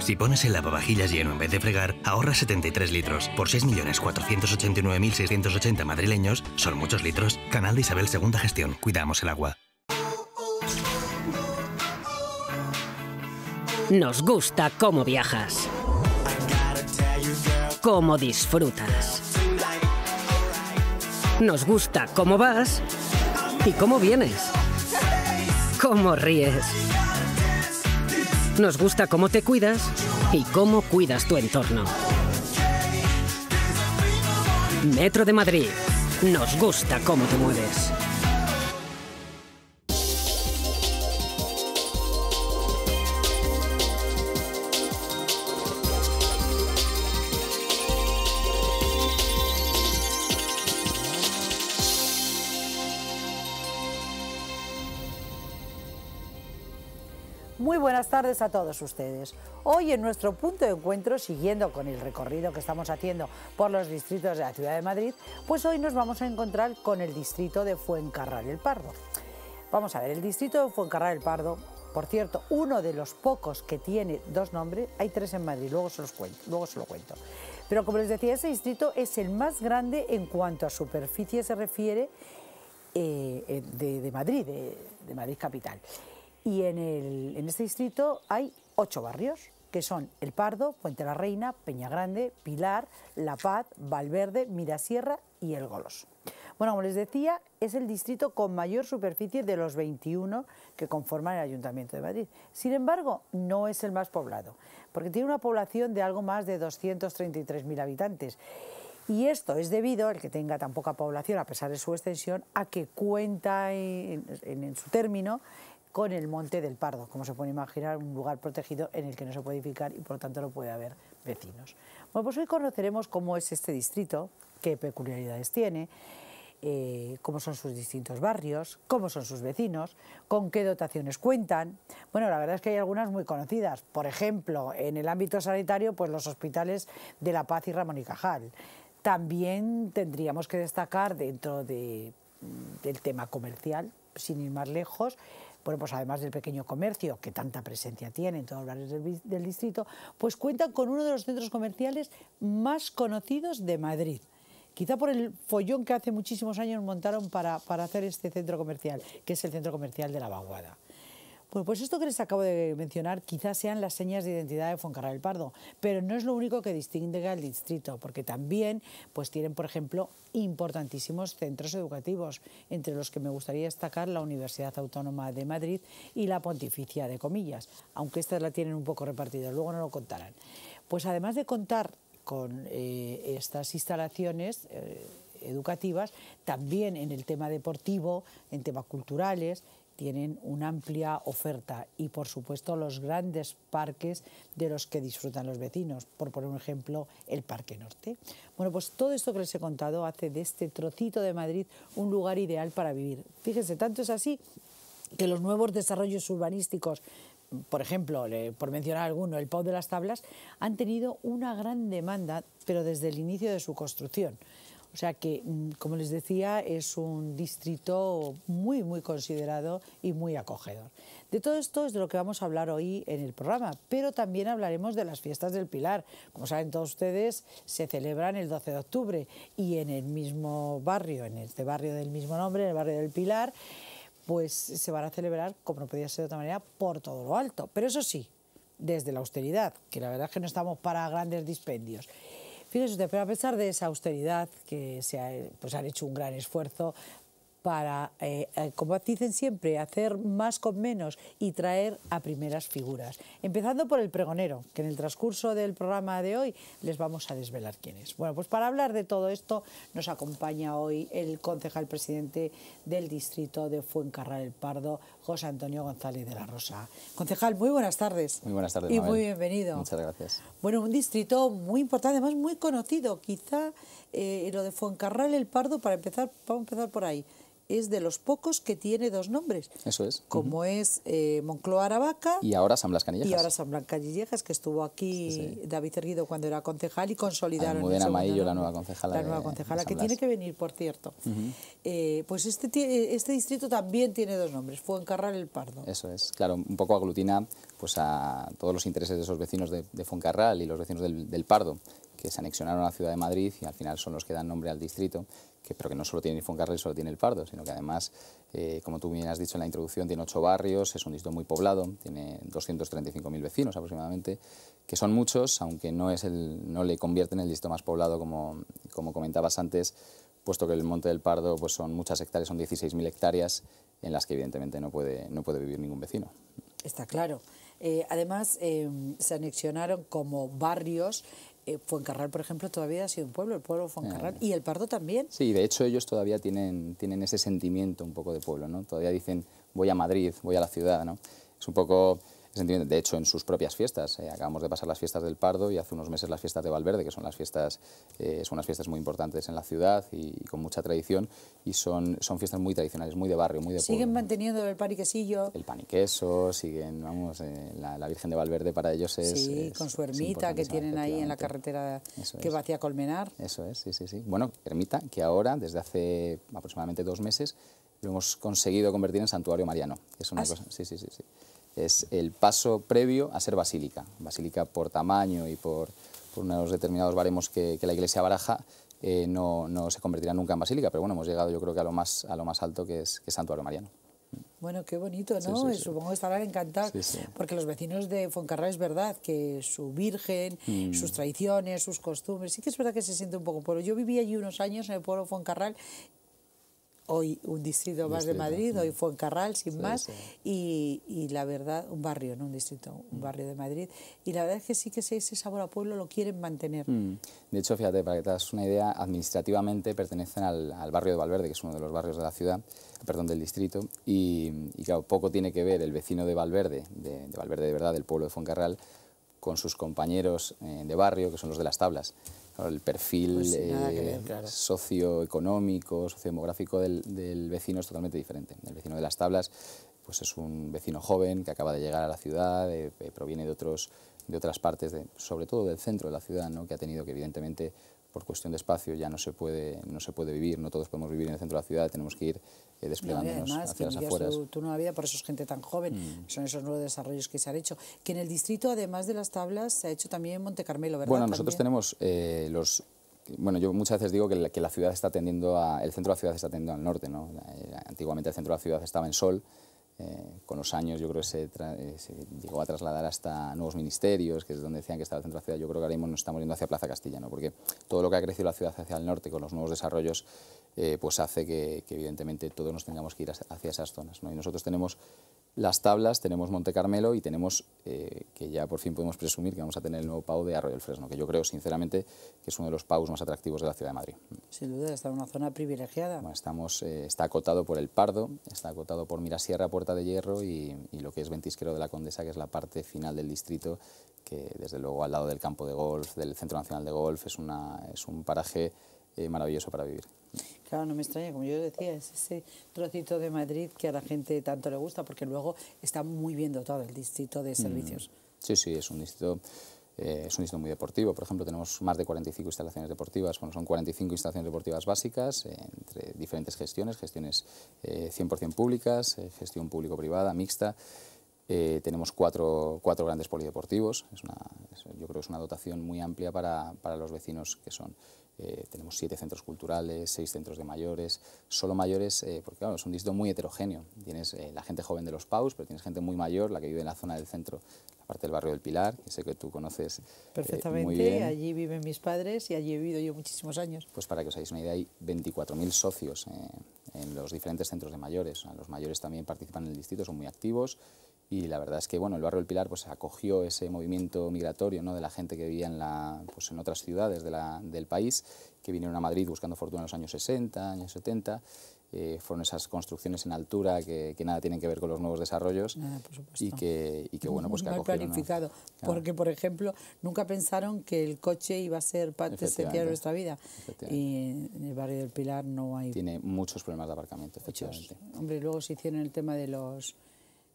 Si pones el lavavajillas lleno en vez de fregar, ahorras 73 litros. Por 6.489.680 madrileños, son muchos litros. Canal de Isabel segunda Gestión. Cuidamos el agua. Nos gusta cómo viajas. Cómo disfrutas. Nos gusta cómo vas y cómo vienes. Cómo ríes nos gusta cómo te cuidas y cómo cuidas tu entorno. Metro de Madrid. Nos gusta cómo te mueves. Muy buenas tardes a todos ustedes. Hoy en nuestro punto de encuentro, siguiendo con el recorrido que estamos haciendo por los distritos de la Ciudad de Madrid, pues hoy nos vamos a encontrar con el distrito de Fuencarral el Pardo. Vamos a ver, el distrito de Fuencarral el Pardo, por cierto, uno de los pocos que tiene dos nombres, hay tres en Madrid, luego se los cuento, luego se lo cuento. Pero como les decía, ese distrito es el más grande en cuanto a superficie se refiere eh, eh, de, Madrid, de Madrid capital. Y en, este distrito hay ocho barrios, que son El Pardo, Puente la Reina, Peña Grande, Pilar, La Paz, Valverde, Mirasierra y El Golos. Bueno, como les decía, es el distrito con mayor superficie de los 21 que conforman el Ayuntamiento de Madrid. Sin embargo, no es el más poblado, porque tiene una población de algo más de 233.000 habitantes. Y esto es debido, el que tenga tan poca población, a pesar de su extensión, a que cuenta en su término con el Monte del Pardo, como se puede imaginar, un lugar protegido en el que no se puede edificar y por lo tanto no puede haber vecinos. Bueno, pues hoy conoceremos cómo es este distrito, qué peculiaridades tiene, eh, cómo son sus distintos barrios, cómo son sus vecinos, con qué dotaciones cuentan. Bueno, la verdad es que hay algunas muy conocidas. Por ejemplo, en el ámbito sanitario, pues los hospitales de La Paz y Ramón y Cajal. También tendríamos que destacar dentro de, mm, del tema comercial, sin ir más lejos, bueno, pues además del pequeño comercio, que tanta presencia tiene en todos los barrios del, distrito, pues cuentan con uno de los centros comerciales más conocidos de Madrid quizá por el follón que hace muchísimos años montaron para, para, hacer este centro comercial, que es el centro comercial de la vaguada pues esto que les acabo de mencionar quizás sean las señas de identidad de Foncarral del Pardo, pero no es lo único que distingue al distrito, porque también pues tienen, por ejemplo, importantísimos centros educativos, entre los que me gustaría destacar la Universidad Autónoma de Madrid y la Pontificia de Comillas, aunque estas la tienen un poco repartida, luego no lo contarán. Pues además de contar con eh, estas instalaciones, eh, educativas, también en el tema deportivo, en temas culturales tienen una amplia oferta y por supuesto los grandes parques de los que disfrutan los vecinos, por poner un ejemplo el Parque Norte. Bueno, pues todo esto que les he contado hace de este trocito de Madrid un lugar ideal para vivir. Fíjense, tanto es así que los nuevos desarrollos urbanísticos por ejemplo, por mencionar alguno, el Pau de las Tablas, han tenido una gran demanda, pero desde el inicio de su construcción. O sea que, mm, como les decía, es un distrito muy, muy considerado y muy acogedor. De todo esto es de lo que vamos a hablar hoy en el programa, pero también hablaremos de las fiestas del Pilar. Como saben todos ustedes, se celebran el 12 de octubre y en el mismo barrio, en este barrio del mismo nombre, en el barrio del Pilar, pues se van a celebrar, como no podía ser de otra manera, por todo lo alto. Pero eso sí, desde la austeridad, que la verdad es que no estamos para grandes dispendios. Fíjese usted, pero a pesar de esa austeridad, que se ha, pues han hecho un gran esfuerzo para, eh, eh, como dicen siempre, hacer más con menos y traer a primeras figuras. Empezando por el pregonero, que en el transcurso del programa de hoy les vamos a desvelar quién es. Bueno, pues para hablar de todo esto nos acompaña hoy el concejal presidente del distrito de Fuencarral el Pardo, José Antonio González de la Rosa. Concejal, muy buenas tardes. Muy buenas tardes. Y muy bienvenido. Muchas gracias. Bueno, un distrito muy importante, además muy conocido, quizá eh, lo de Fuencarral el Pardo, para empezar, vamos a empezar por ahí es de los pocos que tiene dos nombres. Eso es. Como es eh, Moncloa Aravaca. Y ahora San Blas Canillejas. Y ahora San Blas que estuvo aquí David Erguido cuando era concejal y ah, consolidaron. Muy la nueva concejala. La nueva concejala, que tiene que venir, por cierto. Eh, pues este, eh, este distrito también tiene dos nombres, Fuencarral el Pardo. Eso es, claro, un poco aglutina pues a todos los intereses de esos vecinos de, Fuencarral y los vecinos del Pardo que se anexionaron a la ciudad de Madrid y al final son los que dan nombre al distrito, que, pero que no solo tiene el Foncarril, solo tiene el Pardo, sino que además, eh, como tú bien has dicho en la introducción, tiene ocho barrios, es un distrito muy poblado, tiene 235.000 vecinos aproximadamente, que son muchos, aunque no, es el, no le convierte en el distrito más poblado, como, como comentabas antes, puesto que el Monte del Pardo pues son muchas hectáreas, son 16.000 hectáreas en las que evidentemente no puede, no puede vivir ningún vecino. Está claro. Eh, además, eh, se anexionaron como barrios eh, Fuencarral, por ejemplo, todavía ha sido un pueblo, el pueblo de Fuencarral, ah. y el Pardo también. Sí, de hecho ellos todavía tienen, tienen ese sentimiento un poco de pueblo, ¿no? Todavía dicen, voy a Madrid, voy a la ciudad, ¿no? Es un poco de hecho, en sus propias fiestas, eh, acabamos de pasar las fiestas del Pardo y hace unos meses las fiestas de Valverde, que son las fiestas, eh, son unas fiestas muy importantes en la ciudad y, con mucha tradición y son, son fiestas muy tradicionales, muy de barrio, muy de pueblo. Siguen manteniendo el pan El pan siguen, vamos, eh, la, Virgen de Valverde para ellos es... Sí, con su ermita que tienen ahí en la carretera que va hacia Colmenar. Eso es, sí, sí, sí. Bueno, ermita que ahora, desde hace aproximadamente dos meses, lo hemos conseguido convertir en santuario mariano. Es una ¿Ah, cosa, sí, sí, sí. sí es el paso previo a ser basílica. Basílica por tamaño y por, unos determinados baremos que, la Iglesia baraja, eh, no, se convertirá nunca en basílica, pero bueno, hemos llegado yo creo que a lo más, a lo más alto que es, que es Santuario Mariano. Bueno, qué bonito, ¿no? Eh, supongo que estarán encantados, porque los vecinos de Fuencarral es verdad que su virgen, mm. sus tradiciones, sus costumbres, sí que es verdad que se siente un poco pueblo. Yo viví allí unos años en el pueblo Foncarral hoy un distrito más de Madrid, hoy mm. Fuencarral, sin más, Y, la verdad, un barrio, no un distrito, un mm. barrio de Madrid. Y la verdad es que sí que ese sabor a pueblo lo quieren mantener. Mm. De hecho, fíjate, para que te hagas una idea, administrativamente pertenecen al, barrio de Valverde, que es uno de los barrios de la ciudad, perdón, del distrito, y, y poco tiene que ver el vecino de Valverde, de, Valverde de verdad, del pueblo de Fuencarral, con sus compañeros eh, de barrio, que son los de las tablas el perfil pues eh, socioeconómico, sociodemográfico del, vecino es totalmente diferente. El vecino de las tablas pues es un vecino joven que acaba de llegar a la ciudad, eh, eh, proviene de, otros, de otras partes, de, sobre todo del centro de la ciudad, ¿no? que ha tenido que evidentemente por cuestión de espacio ya no se puede, no se puede vivir, no todos podemos vivir en el centro de la ciudad, tenemos que ir eh, desplegándonos hacia las Tu, por eso es gente tan joven, mm. son esos nuevos desarrollos que se han hecho. Que en el distrito, además de las tablas, se ha hecho también en Monte Carmelo, ¿verdad? Bueno, nosotros tenemos eh, los bueno, yo muchas veces digo que la, que la, ciudad está atendiendo a, el centro de la ciudad está atendiendo al norte, ¿no? Eh, antiguamente el centro de la ciudad estaba en Sol, eh, con los años yo creo que se, se, llegó a trasladar hasta nuevos ministerios, que es donde decían que estaba el centro de la ciudad, yo creo que ahora mismo nos estamos yendo hacia Plaza Castilla, ¿no? Porque todo lo que ha crecido la ciudad hacia el norte con los nuevos desarrollos eh, pues hace que, evidentemente todos nos tengamos que ir hacia esas zonas. Y nosotros tenemos las tablas, tenemos Monte Carmelo y tenemos, eh, que ya por fin podemos presumir que vamos a tener el nuevo PAU de Arroyo del Fresno, que yo creo sinceramente que es uno de los PAUs más atractivos de la ciudad de Madrid. Sin duda, está en una zona privilegiada. estamos, eh, está acotado por el Pardo, está acotado por Mirasierra, Puerta de Hierro y, lo que es Ventisquero de la Condesa, que es la parte final del distrito, que desde luego al lado del campo de golf, del Centro Nacional de Golf, es, una, es un paraje eh, maravilloso para vivir. Claro, no me extraña, como yo decía, es ese trocito de Madrid que a la gente tanto le gusta, porque luego está muy bien dotado el distrito de mm. servicios. Sí, sí, es un distrito... Eh, es un distrito muy deportivo. Por ejemplo, tenemos más de 45 instalaciones deportivas. Bueno, son 45 instalaciones deportivas básicas eh, entre diferentes gestiones, gestiones 100% públicas, gestión público-privada, mixta. tenemos cuatro, cuatro, grandes polideportivos. Es yo creo que es una dotación muy amplia para, para los vecinos que son. Eh, tenemos siete centros culturales, seis centros de mayores, solo mayores, eh, porque claro, es un distrito muy heterogéneo. Tienes eh, la gente joven de los PAUS, pero tienes gente muy mayor, la que vive en la zona del centro, la parte del barrio del Pilar, que sé que tú conoces perfectamente. Allí viven mis padres y allí he vivido yo muchísimos años. Pues para que os hagáis una idea, hay 24.000 socios en los diferentes centros de mayores. los mayores también participan en el distrito, son muy activos y la verdad es que bueno, el barrio del Pilar pues, acogió ese movimiento migratorio ¿no? de la gente que vivía en, la, pues, en otras ciudades de la, del país, que vinieron a Madrid buscando fortuna en los años 60, años 70. Eh, fueron esas construcciones en altura que, que, nada tienen que ver con los nuevos desarrollos nada, y, que, y que bueno pues que Mal planificado porque por ejemplo nunca pensaron que el coche iba a ser parte esencial de nuestra vida y en el barrio del Pilar no hay tiene muchos problemas de aparcamiento efectivamente hombre luego se hicieron el tema de los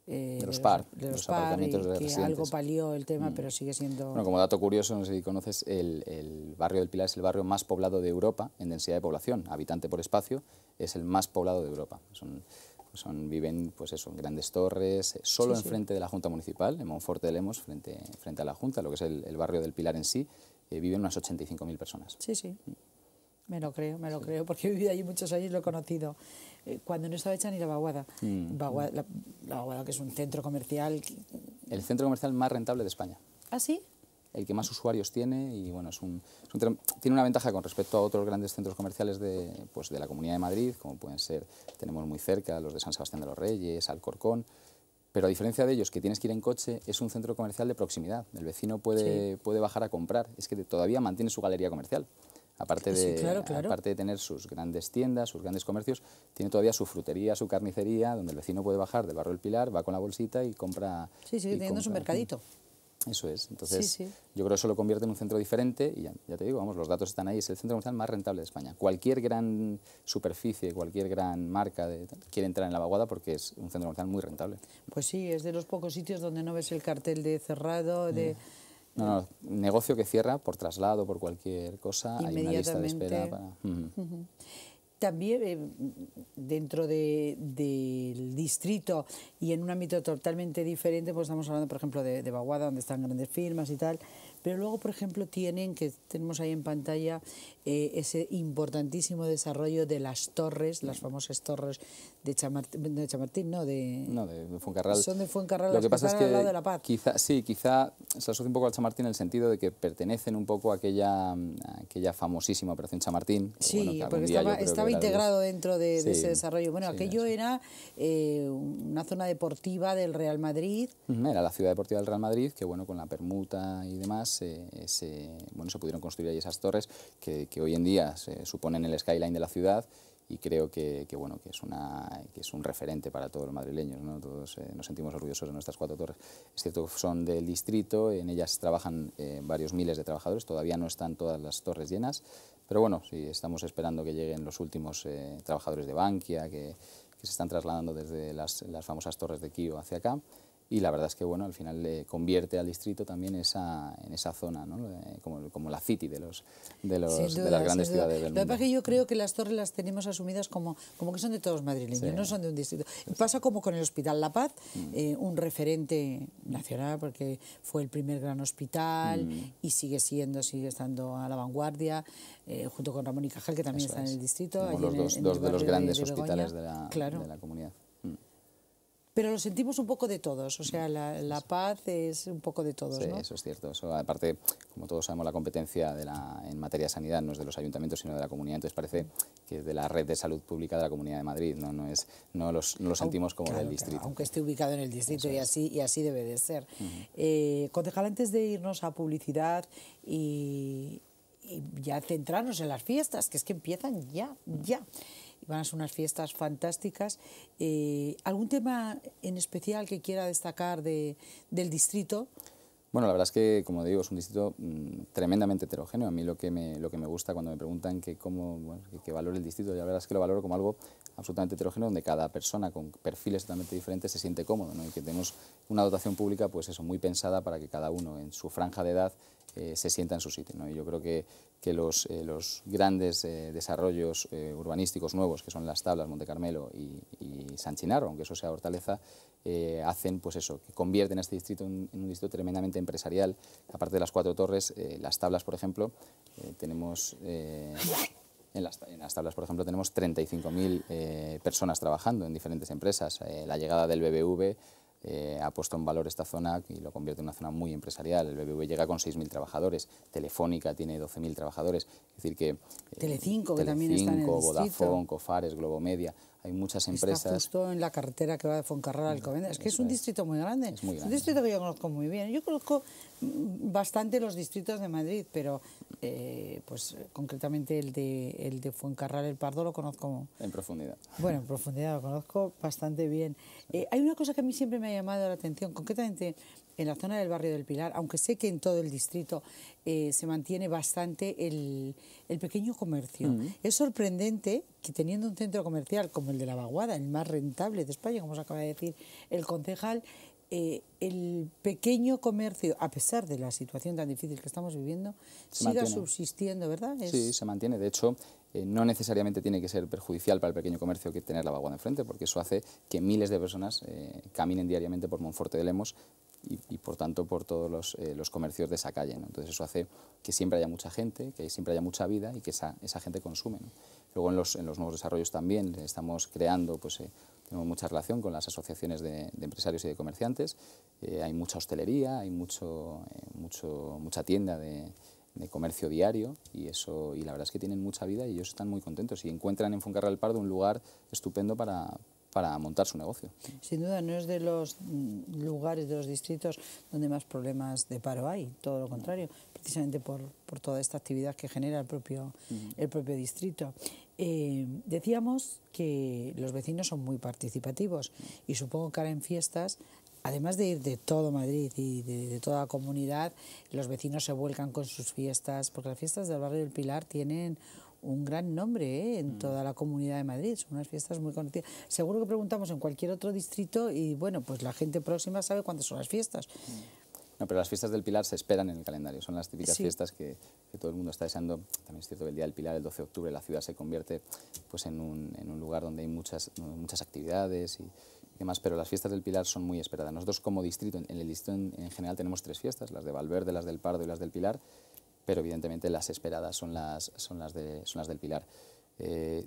eh, de los par, de los, que algo palió el tema, mm. pero sigue siendo... Bueno, como dato curioso, no sé si conoces, el, el, barrio del Pilar es el barrio más poblado de Europa en densidad de población, habitante por espacio, es el más poblado de Europa. Son, son viven pues eso, en grandes torres, eh, solo enfrente de la Junta Municipal, en Monforte de Lemos, frente, frente a la Junta, lo que es el, barrio del Pilar en sí, eh, viven unas 85.000 personas. Sí, sí. Mm. Me lo creo, me lo creo, porque he vivido allí muchos años y lo he conocido cuando no estaba hecha ni la vaguada. Mm. la, que es un centro comercial... El centro comercial más rentable de España. ¿Ah, sí? El que más usuarios tiene y bueno, es un, tiene una ventaja con respecto a otros grandes centros comerciales de, pues, de la Comunidad de Madrid, como pueden ser, tenemos muy cerca los de San Sebastián de los Reyes, Alcorcón, pero a diferencia de ellos, que tienes que ir en coche, es un centro comercial de proximidad. El vecino puede, puede bajar a comprar. Es que todavía mantiene su galería comercial. Aparte de, aparte de tener sus grandes tiendas, sus grandes comercios, tiene todavía su frutería, su carnicería, donde el vecino puede bajar del barrio del Pilar, va con la bolsita y compra... Sí, sigue teniendo su mercadito. Eso es. Entonces, yo creo que eso lo convierte en un centro diferente y ya, te digo, vamos, los datos están ahí. Es el centro comercial más rentable de España. Cualquier gran superficie, cualquier gran marca quiere entrar en la vaguada porque es un centro comercial muy rentable. Pues sí, es de los pocos sitios donde no ves el cartel de cerrado, de... Mm. No, no, negocio que cierra por traslado, por cualquier cosa, hay una lista de espera. Para... También eh, dentro del distrito y en un ámbito totalmente diferente, pues estamos hablando, por ejemplo, de Baguada, donde están grandes firmas y tal, pero luego, por ejemplo, tienen, que tenemos ahí en pantalla, eh, ese importantísimo desarrollo de las torres, las famosas torres de Chamartín, ¿no? De, no, de Fuencarral. Son de Fuencarral, Lo que pasa de La sí, quizá se asocia un poco al Chamartín en el sentido de que pertenecen un poco a aquella, aquella famosísima Operación Chamartín. Sí, porque estaba, integrado dentro de, ese desarrollo. Bueno, aquello era eh, una zona deportiva del Real Madrid. Era la ciudad deportiva del Real Madrid, que bueno, con la permuta y demás bueno, se pudieron construir ahí esas torres que, hoy en día se suponen el skyline de la ciudad y creo que, bueno que es que es un referente para todos los madrileños ¿no? todos eh, nos sentimos orgullosos de nuestras cuatro torres es cierto son del distrito en ellas trabajan eh, varios miles de trabajadores todavía no están todas las torres llenas pero bueno sí estamos esperando que lleguen los últimos eh, trabajadores de Bankia que, se están trasladando desde las, las famosas torres de Kio hacia acá y la verdad es que bueno, al final le convierte al distrito también esa, en esa zona, ¿no? Eh, como, la city de, los, de, los, de las grandes ciudades del mundo. que yo creo que las torres las tenemos asumidas como, como que son de todos madrileños, no son de un distrito. Pasa como con el Hospital La Paz, mm. eh, un referente nacional porque fue el primer gran hospital mm. y sigue siendo, sigue estando a la vanguardia, eh, junto con Ramón y Cajal, que también está en el distrito. los dos, de los grandes hospitales de la, de la comunidad. Pero lo sentimos un poco de todos, o sea, la, paz es un poco de todos. Sí, eso es cierto. Eso, aparte, como todos sabemos, la competencia de la, en materia de sanidad no es de los ayuntamientos, sino de la comunidad. Entonces parece que es de la red de salud pública de la Comunidad de Madrid, no, no, es, no, lo sentimos como del distrito. aunque esté ubicado en el distrito y, así, y así debe de ser. Uh antes de irnos a publicidad y ya centrarnos en las fiestas, que es que empiezan ya, ya van a ser unas fiestas fantásticas. Eh, ¿Algún tema en especial que quiera destacar de, del distrito? Bueno, la verdad es que, como digo, es un distrito mm, tremendamente heterogéneo. A mí lo que me, lo que me gusta cuando me preguntan qué cómo, el distrito, ya la verdad es que lo valoro como algo absolutamente heterogéneo donde cada persona con perfiles totalmente diferentes se siente cómodo ¿no? y que tenemos una dotación pública pues eso, muy pensada para que cada uno en su franja de edad eh, se sienta en su sitio. ¿no? Y yo creo que, que los, eh, los, grandes eh, desarrollos urbanísticos nuevos, que son las tablas, Monte Carmelo y, San Chinarro, aunque eso sea Hortaleza, hacen pues eso, que convierten a este distrito en un distrito tremendamente empresarial. Aparte de las cuatro torres, las tablas, por ejemplo, tenemos en las, tablas, por ejemplo, tenemos 35.000 eh, personas trabajando en diferentes empresas. Eh, la llegada del BBV eh, ha puesto en valor esta zona y lo convierte en una zona muy empresarial. El BBV llega con 6.000 trabajadores, Telefónica tiene 12.000 trabajadores. Es decir que... Telecinco, que también está en el Vodafone, Cofares, Globomedia, hay muchas empresas. Está justo en la carretera que va de Foncarral al es que es un distrito muy grande. Es, un distrito que yo conozco muy bien. Yo conozco bastante los distritos de Madrid, pero eh, pues concretamente el de, el de Fuencarral el Pardo lo conozco... En profundidad. Bueno, en profundidad lo conozco bastante bien. Eh, hay una cosa que a mí siempre me ha llamado la atención, concretamente en la zona del barrio del Pilar, aunque sé que en todo el distrito eh, se mantiene bastante el, el pequeño comercio. Es sorprendente que teniendo un centro comercial como el de La Vaguada, el más rentable de España, como se acaba de decir el concejal, eh, el pequeño comercio, a pesar de la situación tan difícil que estamos viviendo, siga subsistiendo, ¿verdad? Sí, se mantiene. De hecho, eh, no necesariamente tiene que ser perjudicial para el pequeño comercio que tener la de enfrente, porque eso hace que miles de personas eh, caminen diariamente por Monforte de Lemos y, por tanto por todos los, los comercios de esa calle. Entonces eso hace que siempre haya mucha gente, que siempre haya mucha vida y que esa, esa gente consume. Luego en los, en los, nuevos desarrollos también estamos creando pues, tenemos mucha relación con las asociaciones de, empresarios y de comerciantes, eh, hay mucha hostelería, hay mucho, eh, mucha tienda de, comercio diario y, eso, y la verdad es que tienen mucha vida y ellos están muy contentos y encuentran en del Pardo un lugar estupendo para, montar su negocio. Sin duda, no es de los mm, lugares, de los distritos donde más problemas de paro hay, todo lo contrario, precisamente por, toda esta actividad que genera el propio, el propio distrito. Eh, decíamos que los vecinos son muy participativos y supongo que ahora en fiestas, además de ir de todo Madrid y de, toda la comunidad, los vecinos se vuelcan con sus fiestas, porque las fiestas del barrio del Pilar tienen un gran nombre ¿eh? en mm. toda la comunidad de Madrid, son unas fiestas muy conocidas. Seguro que preguntamos en cualquier otro distrito y bueno, pues la gente próxima sabe cuándo son las fiestas. Mm. No, pero las fiestas del Pilar se esperan en el calendario, son las típicas fiestas que, todo el mundo está deseando. También es cierto que el Día del Pilar, el 12 de octubre, la ciudad se convierte pues, en, un, lugar donde hay muchas, muchas actividades y, demás, pero las fiestas del Pilar son muy esperadas. Nosotros como distrito, en el distrito en, general tenemos tres fiestas, las de Valverde, las del Pardo y las del Pilar, pero evidentemente las esperadas son las, son las, de, son del Pilar. Eh,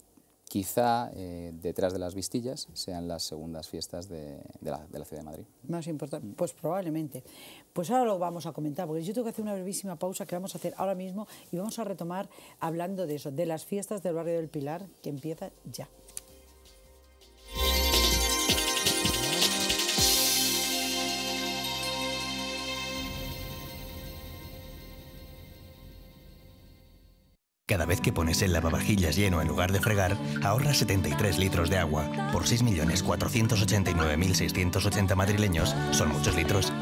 Quizá eh, detrás de las Vistillas sean las segundas fiestas de, la, de la, ciudad de Madrid. Más importante, pues probablemente. Pues ahora lo vamos a comentar, porque yo tengo que hacer una brevísima pausa que vamos a hacer ahora mismo y vamos a retomar hablando de eso, de las fiestas del barrio del Pilar, que empieza ya. pones el lavavajillas lleno en lugar de fregar, ahorra 73 litros de agua. Por 6.489.680 madrileños son muchos litros.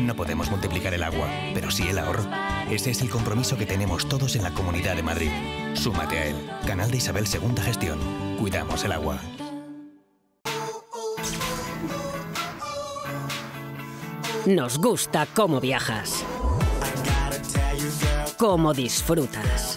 No podemos multiplicar el agua, pero sí el ahorro. Ese es el compromiso que tenemos todos en la Comunidad de Madrid. Súmate a él. Canal de Isabel Segunda Gestión. Cuidamos el agua. Nos gusta cómo viajas. Cómo disfrutas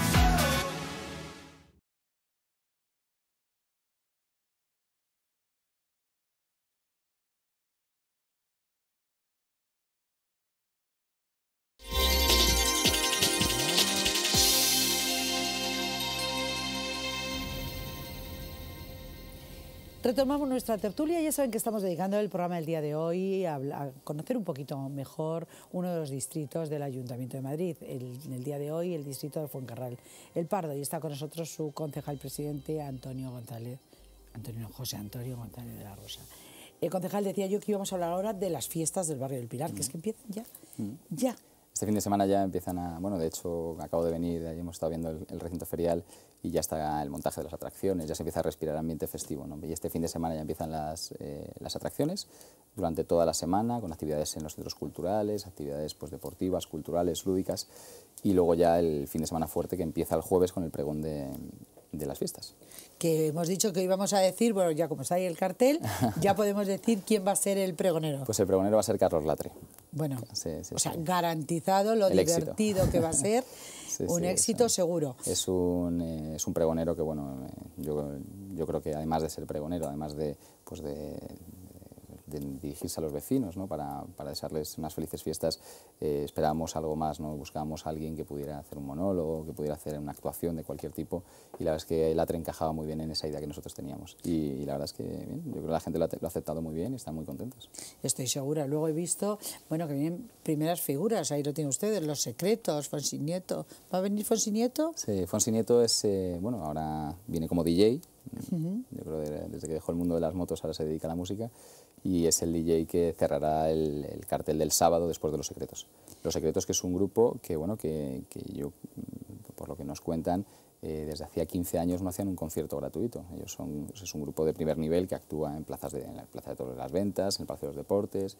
Retomamos nuestra tertulia. Ya saben que estamos dedicando el programa del día de hoy a, conocer un poquito mejor uno de los distritos del Ayuntamiento de Madrid. El, en el día de hoy, el distrito de Fuencarral, El Pardo. Y está con nosotros su concejal presidente, Antonio González. Antonio, José Antonio González de la Rosa. El concejal decía yo que íbamos a hablar ahora de las fiestas del barrio del Pilar, que es que mm. empiezan ya. Mm. Ya. Este fin de semana ya empiezan a. Bueno, de hecho, acabo de venir, ahí hemos estado viendo el recinto ferial y ya está el montaje de las atracciones, ya se empieza a respirar ambiente festivo. ¿no? Y este fin de semana ya empiezan las, eh, las, atracciones durante toda la semana, con actividades en los centros culturales, actividades pues, deportivas, culturales, lúdicas, y luego ya el fin de semana fuerte que empieza el jueves con el pregón de, las fiestas. Que hemos dicho que íbamos a decir, bueno, ya como está ahí el cartel, ya podemos decir quién va a ser el pregonero. Pues el pregonero va a ser Carlos Latre. Bueno, o sea, garantizado lo divertido que va a ser. un éxito seguro. Es un, eh, es un pregonero que, bueno, eh, yo, yo creo que además de ser pregonero, además de, pues de, dirigirse a los vecinos ¿no? para, para, desearles unas felices fiestas, eh, esperábamos algo más, ¿no? buscábamos a alguien que pudiera hacer un monólogo, que pudiera hacer una actuación de cualquier tipo y la verdad es que el atre encajaba muy bien en esa idea que nosotros teníamos y, la verdad es que bien, yo creo que la gente lo ha, aceptado muy bien y están muy contentos. Estoy segura, luego he visto, bueno, que vienen primeras figuras, ahí lo tienen ustedes, Los Secretos, Fonsi Nieto, ¿va a venir Fonsi Nieto? Sí, Fonsi Nieto es, eh, bueno, ahora viene como DJ, Yo creo que desde que dejó el mundo de las motos ahora se dedica a la música y es el DJ que cerrará el, cartel del sábado después de Los Secretos. Los Secretos que es un grupo que, bueno, que, yo, mm, por lo que nos cuentan, eh, desde hacía 15 años no hacían un concierto gratuito. Ellos son, es un grupo de primer nivel que actúa en plazas de, en Plaza de las Ventas, en el Palacio de los Deportes,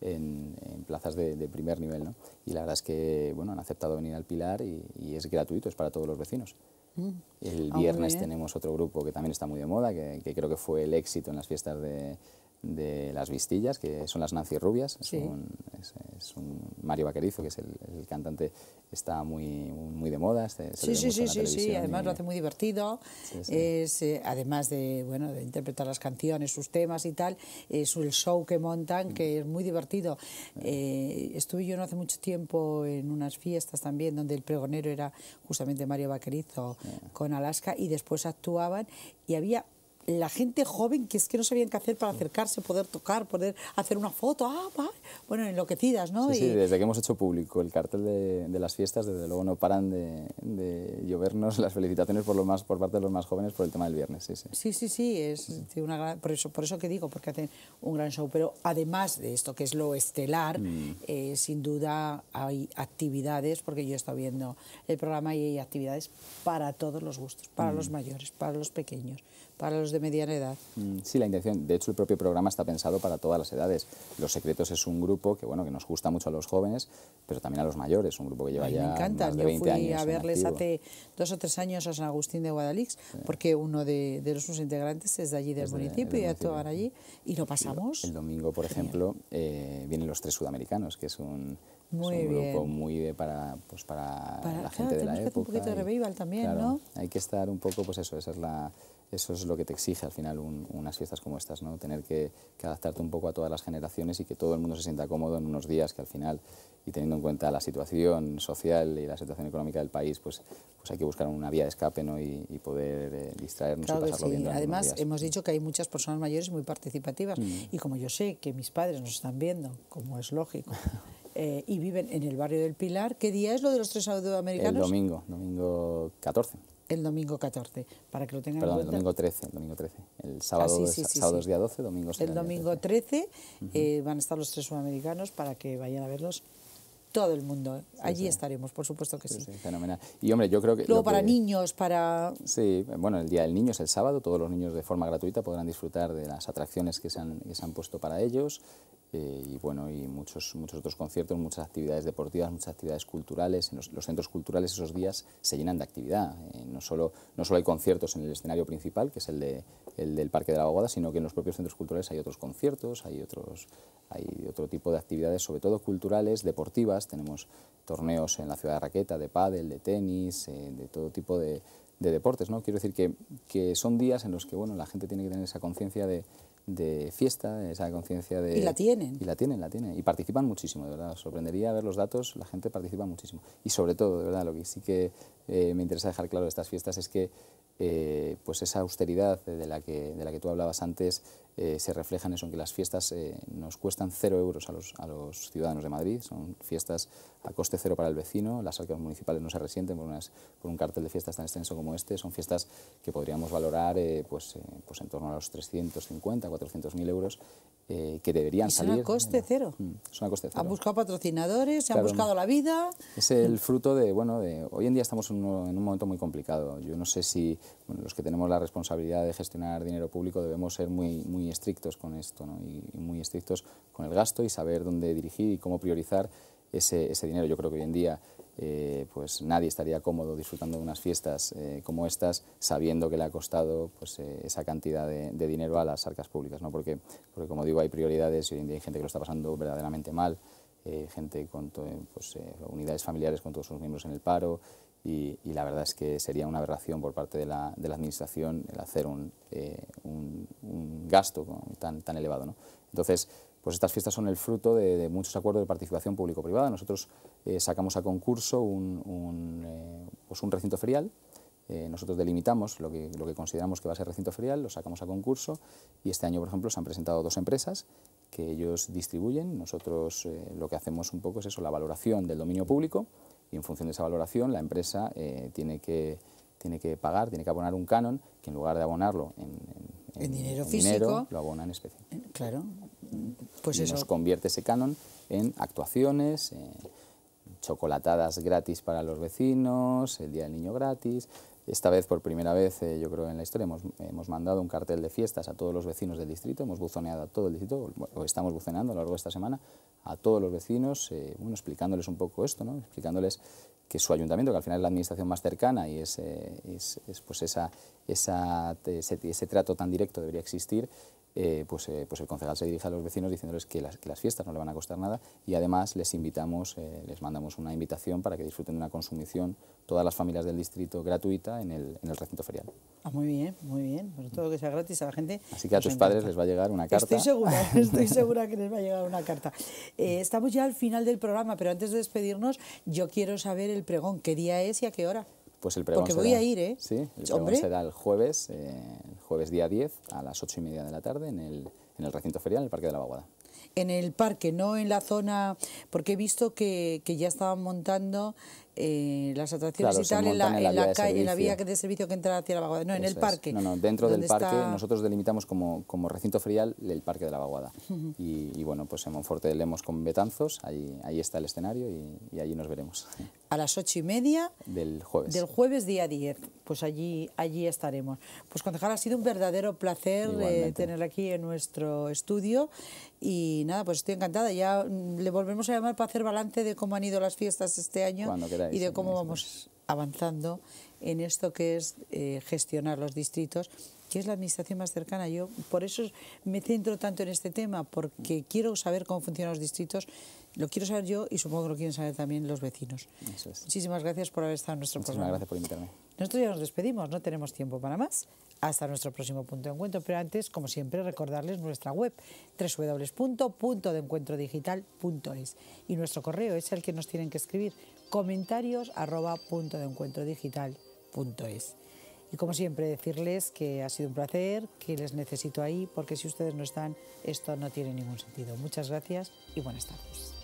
en, plazas de, primer nivel. ¿no? Y la verdad es que bueno, han aceptado venir al Pilar y, es gratuito, es para todos los vecinos. Mm. El ah, viernes tenemos otro grupo que también está muy de moda, que creo que fue el éxito en las fiestas de, de las Vistillas, que son las Nancy Rubias, es, un, Mario Vaquerizo, que es el, cantante, está muy, muy de moda, este, sí, sí, sí, sí, además lo hace muy divertido, Es, eh, además de, bueno, de interpretar las canciones, sus temas y tal, es el show que montan, que es muy divertido. Eh. Eh, estuve yo no hace mucho tiempo en unas fiestas también, donde el pregonero era justamente Mario Vaquerizo con Alaska, y después actuaban, y había la gente joven que es que no sabían qué hacer para acercarse, poder tocar, poder hacer una foto, ah, bueno, enloquecidas, ¿no? Sí, sí, desde que hemos hecho público el cartel de, las fiestas, desde luego no paran de, llovernos las felicitaciones por, lo más, por parte de los más jóvenes por el tema del viernes, sí, sí. Sí, sí, sí, es Una gran, por, eso, por eso que digo, porque hacen un gran show, pero además de esto que es lo estelar, mm. eh, sin duda hay actividades, porque yo he estado viendo el programa y hay actividades para todos los gustos, para mm. los mayores, para los pequeños, para los de mediana edad. Mm, sí, la intención, de hecho el propio programa está pensado para todas las edades. Los Secretos es un grupo que bueno que nos gusta mucho a los jóvenes, pero también a los mayores, un grupo que lleva ya encanta. más de 20 años. Yo fui a verles hace dos o tres años a San Agustín de Guadalix, porque uno de, los sus integrantes es de allí del municipio y actuaban allí y lo pasamos. El, domingo, por ejemplo, eh, vienen los tres sudamericanos, que es un grupo muy de para, pues para, la gente de la época. Que un poquito de revival también, ¿no? hay que estar un poco, pues eso, esa es la, eso es lo que te exige al final unas fiestas como estas, ¿no? Tener que, adaptarte un poco a todas las generaciones y que todo el mundo se sienta cómodo en unos días que al final, y teniendo en cuenta la situación social y la situación económica del país, pues, pues hay que buscar una vía de escape, ¿no? Y, poder eh, distraernos y pasarlo bien Además, hemos dicho que hay muchas personas mayores muy participativas mm. y como yo sé que mis padres nos están viendo, como es lógico... Eh, y viven en el barrio del Pilar. ¿Qué día es lo de los tres sudamericanos? El domingo, domingo 14 el domingo 14, para que lo tengan en cuenta. el domingo 13, el domingo 13. El sábado, ah, sábado día 12, domingo El domingo 13, eh, van a estar los tres sudamericanos para que vayan a verlos todo el mundo. ¿eh? Allí estaremos, por supuesto que sí, sí. Fenomenal. Y hombre, yo creo que... Luego para niños, para... Sí, bueno, el Día del Niño es el sábado, todos los niños de forma gratuita podrán disfrutar de las atracciones que se han, que se han puesto para ellos. Eh, y bueno, y muchos, muchos otros conciertos, muchas actividades deportivas, muchas actividades culturales. los, centros culturales esos días se llenan de actividad. Eh, no, solo, no solo hay conciertos en el escenario principal, que es el, de, el del Parque de la Bogada, sino que en los propios centros culturales hay otros conciertos, hay, otros, hay otro tipo de actividades, sobre todo culturales, deportivas. Tenemos torneos en la ciudad de raqueta, de pádel, de tenis, eh, de todo tipo de, de, deportes. ¿no? Quiero decir que, que son días en los que bueno, la gente tiene que tener esa conciencia de de fiesta, esa conciencia de... Y la tienen. Y la tienen, la tienen. Y participan muchísimo, de verdad. sorprendería ver los datos, la gente participa muchísimo. Y sobre todo, de verdad, lo que sí que eh, me interesa dejar claro de estas fiestas es que eh, pues esa austeridad de la, que, de la que tú hablabas antes eh, se refleja en eso, en que las fiestas eh, nos cuestan cero euros a los, a los, ciudadanos de Madrid, son fiestas a coste cero para el vecino, las arcas municipales no se resienten por, unas, por un cartel de fiestas tan extenso como este, son fiestas que podríamos valorar eh, pues, pues en torno a los 350, 400 mil euros que deberían son salir. A coste cero. Mm, son a coste cero. Han buscado patrocinadores, se han buscado mm, la vida. Es el fruto de, bueno, de, hoy en día estamos en un, en un, momento muy complicado. Yo no sé si los que tenemos la responsabilidad de gestionar dinero público debemos ser muy, muy estrictos con esto y, muy estrictos con el gasto y saber dónde dirigir y cómo priorizar ese, dinero. Yo creo que hoy en día eh, pues nadie estaría cómodo disfrutando de unas fiestas eh, como estas sabiendo que le ha costado pues, eh, esa cantidad de, dinero a las arcas públicas, ¿no? porque, porque como digo hay prioridades y hoy en día hay gente que lo está pasando verdaderamente mal, gente con pues, unidades familiares con todos sus miembros en el paro, y, la verdad es que sería una aberración por parte de la, Administración el hacer un, eh, gasto tan, elevado. ¿no? Entonces, pues estas fiestas son el fruto de, muchos acuerdos de participación público-privada. Nosotros eh, sacamos a concurso un, eh, pues recinto ferial, nosotros delimitamos lo que, lo que consideramos que va a ser recinto ferial, lo sacamos a concurso y este año, por ejemplo, se han presentado dos empresas que ellos distribuyen. Nosotros lo que hacemos un poco es eso, la valoración del dominio público y en función de esa valoración la empresa eh, tiene, que, tiene que pagar, tiene que abonar un canon que en lugar de abonarlo en, dinero físico, lo abona en especie. Eh, claro, pues y nos convierte ese canon en actuaciones, chocolatadas gratis para los vecinos, el Día del Niño gratis. Esta vez, por primera vez, eh, yo creo en la historia, hemos, mandado un cartel de fiestas a todos los vecinos del distrito, hemos buzoneado a todo el distrito, o estamos buzoneando a lo largo de esta semana, a todos los vecinos, eh, bueno, explicándoles un poco esto, ¿no? explicándoles que su ayuntamiento, que al final es la administración más cercana y es, eh, es, pues esa, esa, ese, trato tan directo debería existir, eh, pues, eh, pues, el concejal se dirige a los vecinos diciéndoles que las, fiestas no le van a costar nada y además les invitamos, eh, les mandamos una invitación para que disfruten de una consumición todas las familias del distrito gratuita en el, en el recinto ferial. Ah, muy bien, muy bien, pues todo que sea gratis a la gente. Así que a tus padres les va a llegar una carta. Estoy segura, estoy segura que les va a llegar una carta. estamos ya al final del programa, pero antes de despedirnos yo quiero saber el pregón, qué día es y a qué hora. Pues el pregón Porque voy a ir, ¿eh? Sí, el pregón será el jueves, eh, el jueves día 10 a las 8 y media de la tarde en el, recinto ferial, en el Parque de la Baguada. En el parque, no en la zona, porque he visto que, que ya estaban montando eh, las atracciones y tal en la, calle, en la vía de servicio que entra hacia la vaguada. No, en el parque. No, no, dentro del parque nosotros delimitamos como, como, recinto ferial el parque de la vaguada. y, bueno, pues en Monforte de Lemos con Betanzos, ahí, ahí está el escenario y, allí nos veremos. A las ocho y media del jueves. Del jueves día 10. Pues allí, allí estaremos. Pues concejal, ha sido un verdadero placer eh, tener aquí en nuestro estudio. Y nada, pues estoy encantada. Ya mm, le volvemos a llamar para hacer balance de cómo han ido las fiestas este año. Cuando y de cómo vamos avanzando en esto que es eh, gestionar los distritos, que es la administración más cercana. Yo por eso me centro tanto en este tema, porque quiero saber cómo funcionan los distritos, lo quiero saber yo y supongo que lo quieren saber también los vecinos. Muchísimas gracias por haber estado en nuestro Muchísimas programa. gracias por invitarme. Nosotros ya nos despedimos, no tenemos tiempo para más. Hasta nuestro próximo punto de encuentro, pero antes, como siempre, recordarles nuestra web www.puntodeencuentrodigital.es y nuestro correo es el que nos tienen que escribir comentarios arroba Y como siempre, decirles que ha sido un placer, que les necesito ahí, porque si ustedes no están, esto no tiene ningún sentido. Muchas gracias y buenas tardes.